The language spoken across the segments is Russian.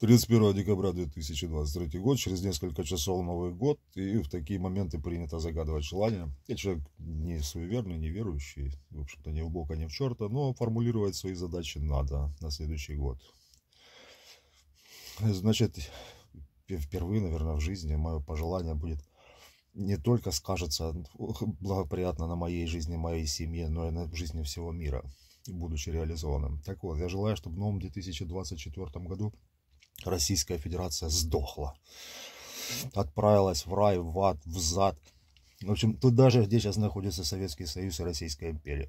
31 декабря 2023 год, через несколько часов Новый год, и в такие моменты принято загадывать желания. Я человек не суеверный, не верующий, в общем-то, ни в бога, ни в черта, но формулировать свои задачи надо на следующий год. Значит, впервые, наверное, в жизни мое пожелание будет не только скажется благоприятно на моей жизни, моей семье, но и на жизни всего мира, будучи реализованным. Так вот, я желаю, чтобы в новом 2024 году Российская Федерация сдохла. Отправилась в рай, в ад, в зад. В общем, тут даже, где сейчас находится Советский Союз и Российская империя.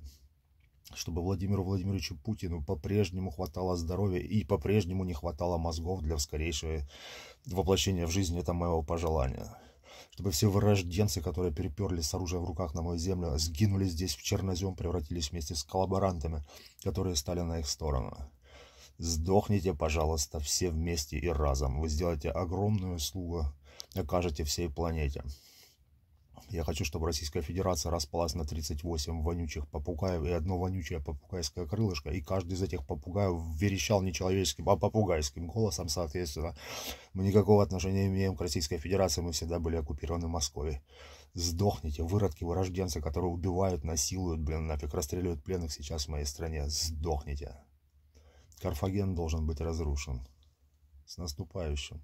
Чтобы Владимиру Владимировичу Путину по-прежнему хватало здоровья и по-прежнему не хватало мозгов для скорейшего воплощения в жизнь это моего пожелания чтобы все вырожденцы, которые переперлись с оружием в руках на мою землю, сгинули здесь в чернозем, превратились вместе с коллаборантами, которые стали на их сторону. Сдохните, пожалуйста, все вместе и разом. Вы сделаете огромную услугу, окажете всей планете. Я хочу, чтобы Российская Федерация распалась на 38 вонючих попугаев и одно вонючее попугайское крылышко, и каждый из этих попугаев верещал не человеческим, а попугайским голосом, соответственно. Мы никакого отношения не имеем к Российской Федерации, мы всегда были оккупированы Москвой. Сдохните, выродки, вырожденцы, которые убивают, насилуют, блин, нафиг расстреливают пленных сейчас в моей стране. Сдохните. Карфаген должен быть разрушен. С наступающим!